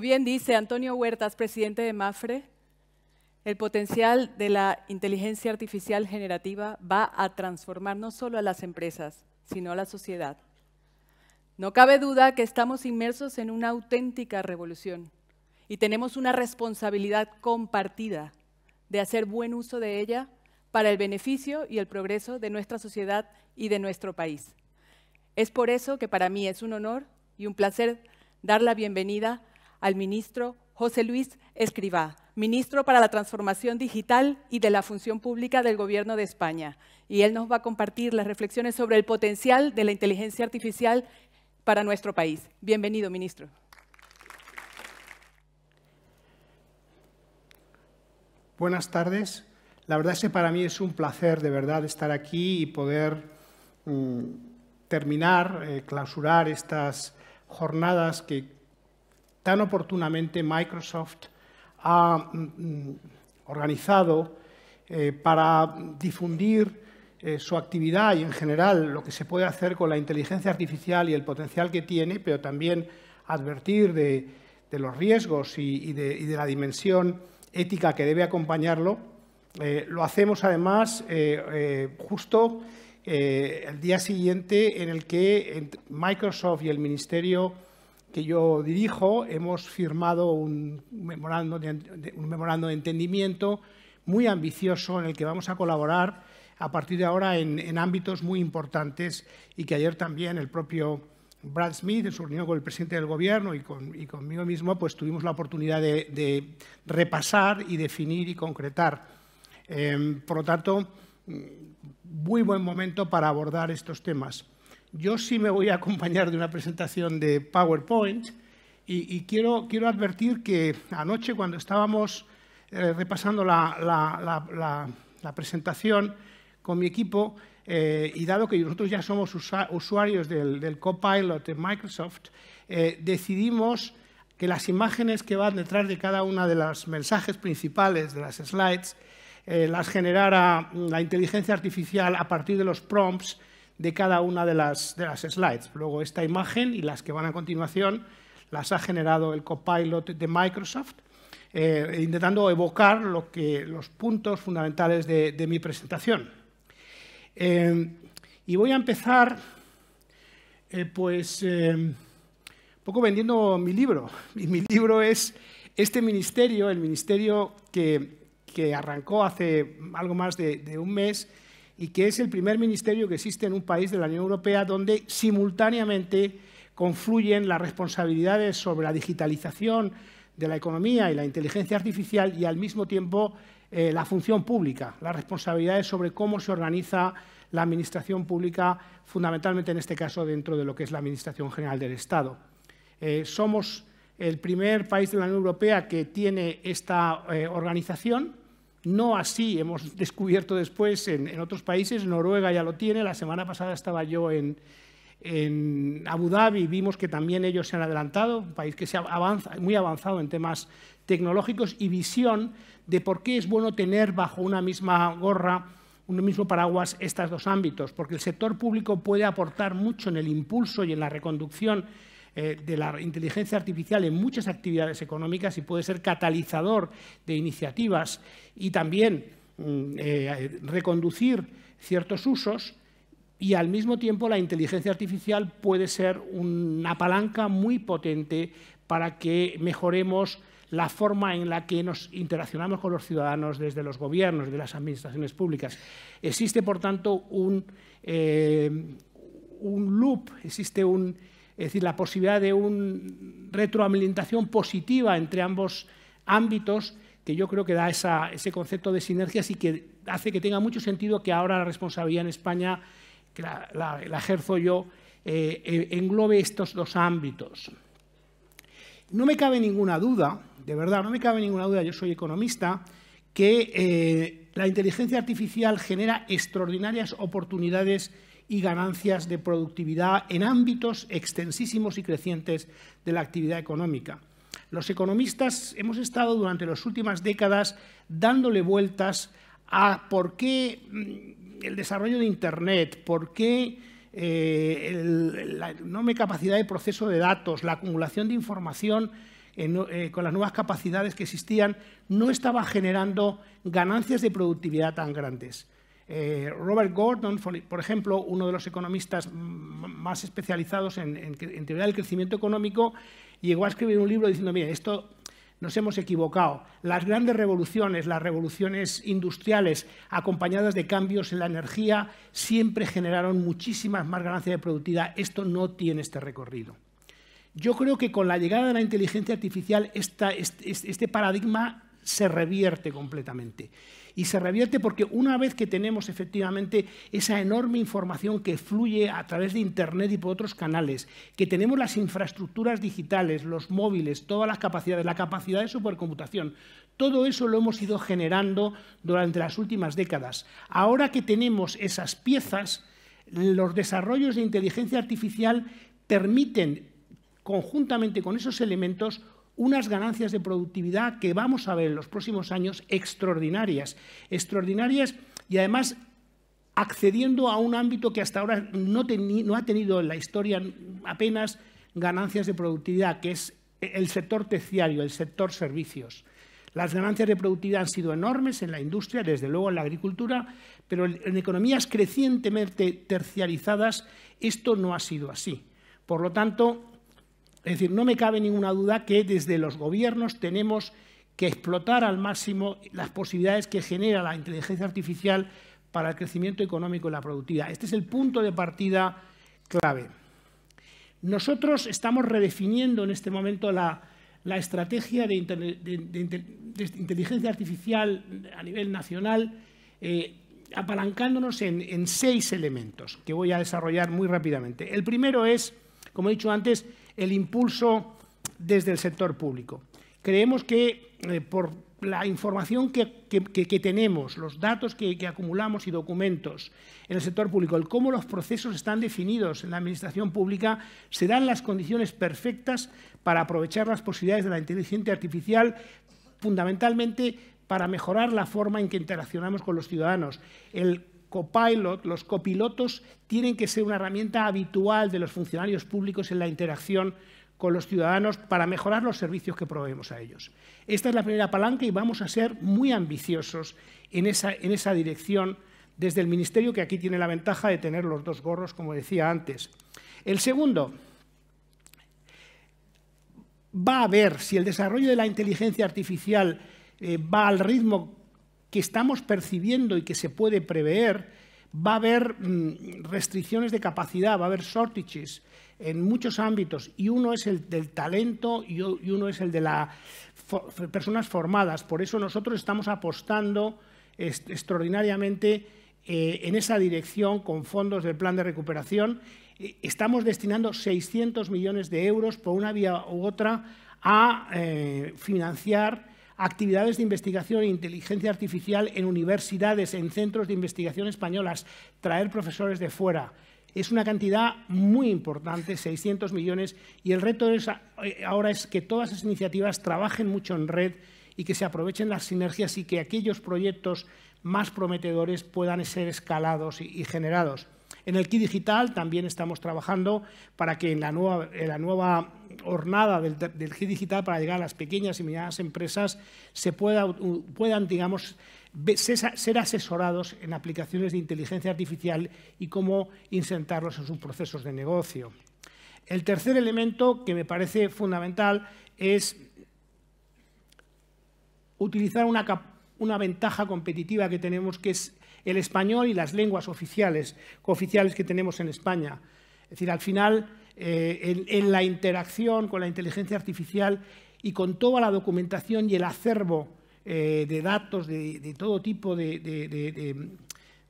bien dice Antonio Huertas, presidente de MAFRE, el potencial de la inteligencia artificial generativa va a transformar no solo a las empresas, sino a la sociedad. No cabe duda que estamos inmersos en una auténtica revolución y tenemos una responsabilidad compartida de hacer buen uso de ella para el beneficio y el progreso de nuestra sociedad y de nuestro país. Es por eso que para mí es un honor y un placer dar la bienvenida al ministro José Luis Escribá, ministro para la Transformación Digital y de la Función Pública del Gobierno de España. Y él nos va a compartir las reflexiones sobre el potencial de la inteligencia artificial para nuestro país. Bienvenido, ministro. Buenas tardes. La verdad es que para mí es un placer de verdad estar aquí y poder mm, terminar, eh, clausurar estas jornadas que tan oportunamente Microsoft ha mm, mm, organizado eh, para difundir eh, su actividad y en general lo que se puede hacer con la inteligencia artificial y el potencial que tiene, pero también advertir de, los riesgos y, de, la dimensión ética que debe acompañarlo. Eh, lo hacemos además justo el día siguiente en el que Microsoft y el Ministerio que yo dirijo, hemos firmado un memorando de, un memorando de entendimiento muy ambicioso en el que vamos a colaborar a partir de ahora en, ámbitos muy importantes y que ayer también el propio Brad Smith, en su reunión con el presidente del Gobierno y, conmigo mismo, pues tuvimos la oportunidad de, repasar y definir y concretar. Em, por lo tanto, mm, muy buen momento para abordar estos temas yo sí me voy a acompañar de una presentación de PowerPoint y, quiero, advertir que anoche cuando estábamos eh, repasando la, presentación con mi equipo, eh, y dado que nosotros ya somos usuarios del, Copilot de Microsoft, eh, decidimos que las imágenes que van detrás de cada una de los mensajes principales de las slides las generara la inteligencia artificial a partir de los prompts de cada una de las, slides. Luego esta imagen y las que van a continuación las ha generado el copilot de Microsoft, eh, intentando evocar lo que, los puntos fundamentales de, mi presentación. Eh, y voy a empezar eh, pues, un poco vendiendo mi libro. Y mi libro es este ministerio, el ministerio que, arrancó hace algo más de, de un mes, y que es el primer ministerio que existe en un país de la Unión Europea donde simultáneamente confluyen las responsabilidades sobre la digitalización de la economía y la inteligencia artificial y al mismo tiempo eh, la función pública, las responsabilidades sobre cómo se organiza la administración pública, fundamentalmente en este caso dentro de lo que es la Administración General del Estado. Eh, somos el primer país de la Unión Europea que tiene esta eh, organización no así hemos descubierto después en, otros países, Noruega ya lo tiene, la semana pasada estaba yo en, Abu Dhabi, vimos que también ellos se han adelantado, un país que se avanza, muy avanzado en temas tecnológicos y visión de por qué es bueno tener bajo una misma gorra, un mismo paraguas, estos dos ámbitos, porque el sector público puede aportar mucho en el impulso y en la reconducción eh, de la inteligencia artificial en muchas actividades económicas y puede ser catalizador de iniciativas y también mm, eh, reconducir ciertos usos y al mismo tiempo la inteligencia artificial puede ser una palanca muy potente para que mejoremos la forma en la que nos interaccionamos con los ciudadanos desde los gobiernos, de las administraciones públicas. Existe, por tanto, un, eh, un loop, existe un, es decir, la posibilidad de una retroalimentación positiva entre ambos ámbitos que yo creo que da ese concepto de sinergias y que hace que tenga mucho sentido que ahora la responsabilidad en España, que la, ejerzo yo, eh, englobe estos dos ámbitos. No me cabe ninguna duda, de verdad, no me cabe ninguna duda, yo soy economista, que eh, la inteligencia artificial genera extraordinarias oportunidades y ganancias de productividad en ámbitos extensísimos y crecientes de la actividad económica. Los economistas hemos estado durante las últimas décadas dándole vueltas a por qué mm, el desarrollo de Internet, por qué eh, la enorme capacidad de proceso de datos, la acumulación de información eh, con las nuevas capacidades que existían, no estaba generando ganancias de productividad tan grandes. Eh, Robert Gordon, por ejemplo, uno de los economistas más especializados en, teoría del crecimiento económico, llegó a escribir un libro diciendo, mire, esto nos hemos equivocado. Las grandes revoluciones, las revoluciones industriales acompañadas de cambios en la energía, siempre generaron muchísimas más ganancias de productividad. Esto no tiene este recorrido. Yo creo que con la llegada de la inteligencia artificial este, este paradigma se revierte completamente. Y se revierte porque una vez que tenemos efectivamente esa enorme información que fluye a través de Internet y por otros canales, que tenemos las infraestructuras digitales, los móviles, todas las capacidades, la capacidad de supercomputación, todo eso lo hemos ido generando durante las últimas décadas. Ahora que tenemos esas piezas, los desarrollos de inteligencia artificial permiten, conjuntamente con esos elementos, unas ganancias de productividad que vamos a ver en los próximos años extraordinarias, extraordinarias y además accediendo a un ámbito que hasta ahora no, no ha tenido en la historia apenas ganancias de productividad, que es el sector terciario, el sector servicios. Las ganancias de productividad han sido enormes en la industria, desde luego en la agricultura, pero en economías crecientemente terciarizadas esto no ha sido así. Por lo tanto, es decir, no me cabe ninguna duda que desde los gobiernos tenemos que explotar al máximo las posibilidades que genera la inteligencia artificial para el crecimiento económico y la productividad. Este es el punto de partida clave. Nosotros estamos redefiniendo en este momento la, estrategia de, inteligencia artificial a nivel nacional, eh, apalancándonos en seis elementos que voy a desarrollar muy rápidamente. El primero es, como he dicho antes, el impulso desde el sector público. Creemos que eh, por la información que, tenemos, los datos que, acumulamos y documentos en el sector público, el cómo los procesos están definidos en la administración pública, se dan las condiciones perfectas para aprovechar las posibilidades de la inteligencia artificial, fundamentalmente para mejorar la forma en que interaccionamos con los ciudadanos, el copilot, los copilotos, tienen que ser una herramienta habitual de los funcionarios públicos en la interacción con los ciudadanos para mejorar los servicios que proveemos a ellos. Esta es la primera palanca y vamos a ser muy ambiciosos en esa, en esa dirección desde el Ministerio, que aquí tiene la ventaja de tener los dos gorros, como decía antes. El segundo, va a ver si el desarrollo de la inteligencia artificial eh, va al ritmo que estamos percibiendo y que se puede prever, va a haber mm, restricciones de capacidad, va a haber shortages en muchos ámbitos y uno es el del talento y uno es el de las personas formadas. Por eso nosotros estamos apostando extraordinariamente eh, en esa dirección con fondos del plan de recuperación. Eh, estamos destinando 600 millones de euros por una vía u otra a eh, financiar actividades de investigación e inteligencia artificial en universidades, en centros de investigación españolas, traer profesores de fuera. Es una cantidad muy importante, 600 millones, y el reto eh, ahora es que todas esas iniciativas trabajen mucho en red y que se aprovechen las sinergias y que aquellos proyectos más prometedores puedan ser escalados y generados. En el kit digital también estamos trabajando para que en la nueva, la nueva hornada del, kit digital para llegar a las pequeñas y medianas empresas se puedan, digamos, ser asesorados en aplicaciones de inteligencia artificial y cómo insertarlos en sus procesos de negocio. El tercer elemento que me parece fundamental es utilizar una, una, ventaja competitiva que tenemos, que es el español y las lenguas oficiales, oficiales que tenemos en España. Es decir, al final, eh, en, la interacción con la inteligencia artificial y con toda la documentación y el acervo eh, de datos de, todo tipo de,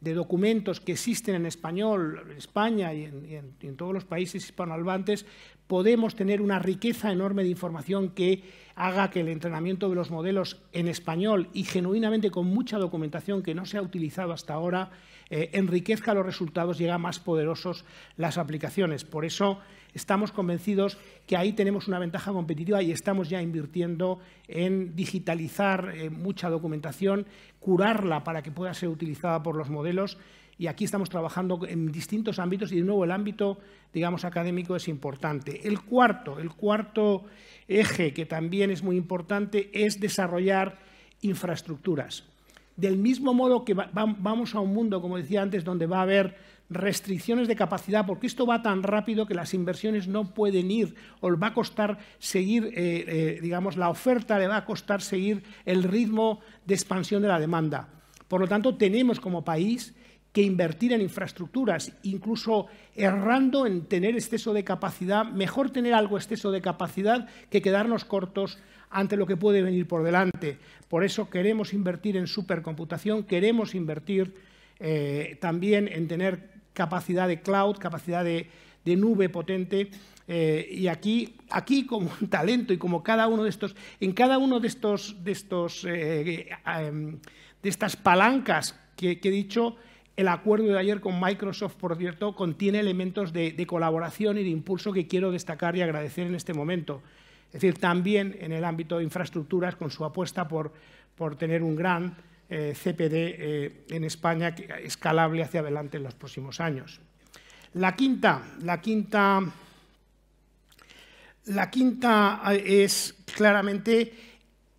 documentos que existen en español, en España y en, en todos los países hispanohablantes, podemos tener una riqueza enorme de información que haga que el entrenamiento de los modelos en español y genuinamente con mucha documentación que no se ha utilizado hasta ahora eh, enriquezca los resultados y haga más poderosos las aplicaciones. Por eso estamos convencidos que ahí tenemos una ventaja competitiva y estamos ya invirtiendo en digitalizar eh, mucha documentación, curarla para que pueda ser utilizada por los modelos y aquí estamos trabajando en distintos ámbitos y de nuevo el ámbito, digamos, académico es importante. El cuarto, el cuarto eje que también es muy importante es desarrollar infraestructuras. Del mismo modo que vamos a un mundo, como decía antes, donde va a haber restricciones de capacidad, porque esto va tan rápido que las inversiones no pueden ir, o va a costar seguir, eh, eh, digamos, la oferta le va a costar seguir el ritmo de expansión de la demanda. Por lo tanto, tenemos como país que invertir en infraestructuras, incluso errando en tener exceso de capacidad. Mejor tener algo exceso de capacidad que quedarnos cortos ante lo que puede venir por delante. Por eso queremos invertir en supercomputación, queremos invertir eh, también en tener capacidad de cloud, capacidad de, nube potente. Eh, y aquí, aquí como un talento y como cada uno de estos, en cada uno de estos, de estos eh, em, de estas palancas que he dicho, el acuerdo de ayer con Microsoft, por cierto, contiene elementos de, colaboración y de impulso que quiero destacar y agradecer en este momento. Es decir, también en el ámbito de infraestructuras, con su apuesta por, por tener un gran eh, CPD eh, en España escalable hacia adelante en los próximos años. La quinta, la quinta, la quinta eh, es claramente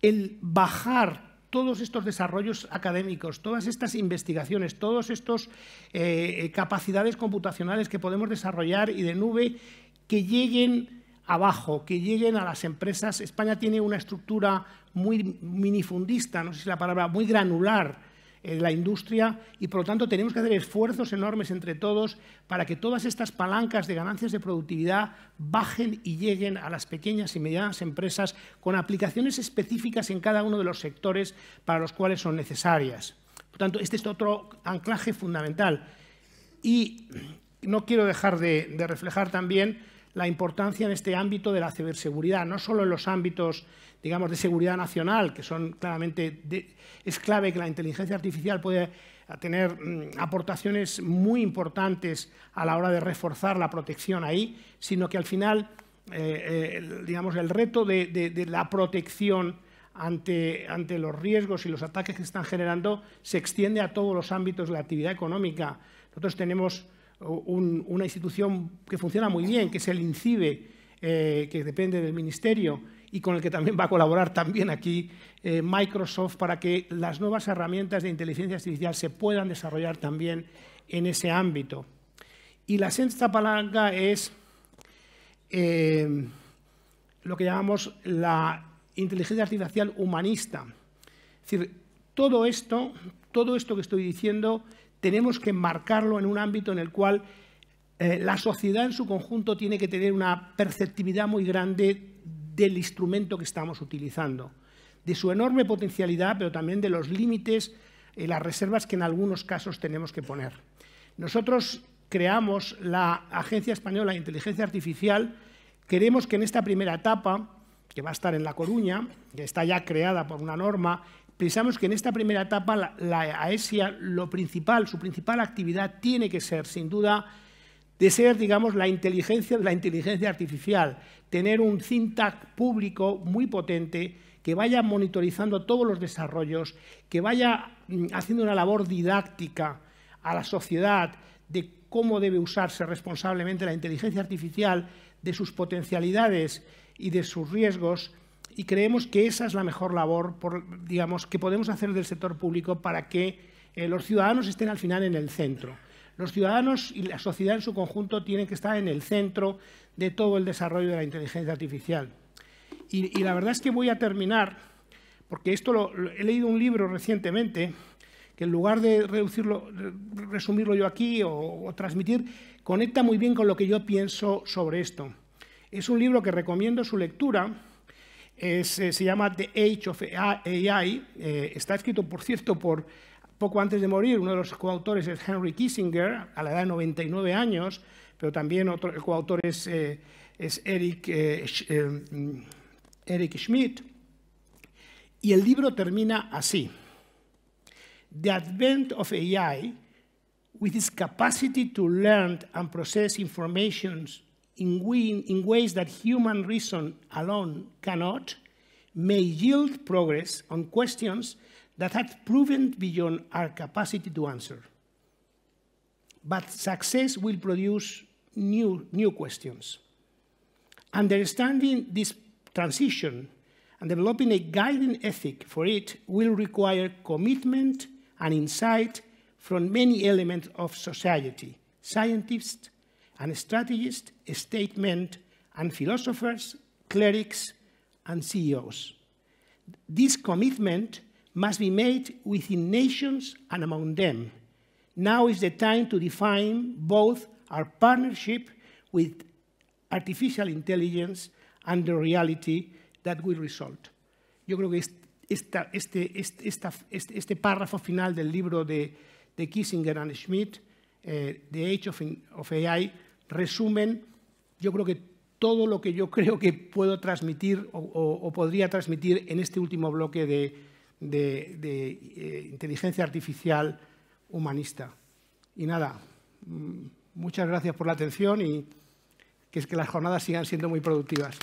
el bajar todos estos desarrollos académicos, todas estas investigaciones, todas estas eh, eh, capacidades computacionales que podemos desarrollar y de nube que lleguen abajo, que lleguen a las empresas. España tiene una estructura muy minifundista, no sé si la palabra, muy granular, eh, la industria y por lo tanto tenemos que hacer esfuerzos enormes entre todos para que todas estas palancas de ganancias de productividad bajen y lleguen a las pequeñas y medianas empresas con aplicaciones específicas en cada uno de los sectores para los cuales son necesarias. Por tanto, este es otro anclaje fundamental. Y no quiero dejar de reflejar también la importancia en este ámbito de la ciberseguridad, no solo en los ámbitos, digamos, de seguridad nacional, que son claramente, es clave que la inteligencia artificial puede tener mm, aportaciones muy importantes a la hora de reforzar la protección ahí, sino que al final, eh, eh, digamos, el reto de, la protección ante, ante, los riesgos y los ataques que están generando se extiende a todos los ámbitos de la actividad económica. Nosotros tenemos una institución que funciona muy bien, que es el INCIBE, eh, que depende del Ministerio y con el que también va a colaborar también aquí eh, Microsoft para que las nuevas herramientas de inteligencia artificial se puedan desarrollar también en ese ámbito. Y la sexta palanca es eh, lo que llamamos la inteligencia artificial humanista. Es decir, todo esto, todo esto que estoy diciendo tenemos que enmarcarlo en un ámbito en el cual eh, la sociedad en su conjunto tiene que tener una perceptividad muy grande del instrumento que estamos utilizando, de su enorme potencialidad, pero también de los límites, y eh, las reservas que en algunos casos tenemos que poner. Nosotros creamos la Agencia Española de Inteligencia Artificial, queremos que en esta primera etapa, que va a estar en La Coruña, que está ya creada por una norma, pensamos que en esta primera etapa la, AESIA, lo principal, su principal actividad tiene que ser, sin duda, de ser, digamos, la inteligencia la inteligencia artificial, tener un cintac público muy potente que vaya monitorizando todos los desarrollos, que vaya mm, haciendo una labor didáctica a la sociedad de cómo debe usarse responsablemente la inteligencia artificial, de sus potencialidades y de sus riesgos, y creemos que esa es la mejor labor digamos, que podemos hacer del sector público para que eh, los ciudadanos estén al final en el centro. Los ciudadanos y la sociedad en su conjunto tienen que estar en el centro de todo el desarrollo de la inteligencia artificial. Y, la verdad es que voy a terminar, porque esto lo, he leído un libro recientemente, que en lugar de reducirlo, resumirlo yo aquí o transmitir, conecta muy bien con lo que yo pienso sobre esto. Es un libro que recomiendo su lectura, eh, se llama The Age of AI. Eh, está escrito, por cierto, por poco antes de morir, uno de los coautores es Henry Kissinger, a la edad de 99 años, pero también otro coautor es, eh, Eric, mm, Eric Schmidt. Y el libro termina así. The advent of AI, with its capacity to learn and process information in, we, in ways that human reason alone cannot, may yield progress on questions that have proven beyond our capacity to answer. But success will produce new, new questions. Understanding this transition and developing a guiding ethic for it will require commitment and insight from many elements of society, scientists, and strategists, statement, and philosophers, clerics, and CEOs. This commitment must be made within nations and among them. Now is the time to define both our partnership with artificial intelligence and the reality that will result. Yo creo que esta, este, este, esta, este, este párrafo final del libro de, de Kissinger and Schmidt Eh, de The Age of, AI, resumen, yo creo que todo lo que yo creo que puedo transmitir o, podría transmitir en este último bloque de, de, eh, inteligencia artificial humanista. Y nada, mm, muchas gracias por la atención y es que las jornadas sigan siendo muy productivas.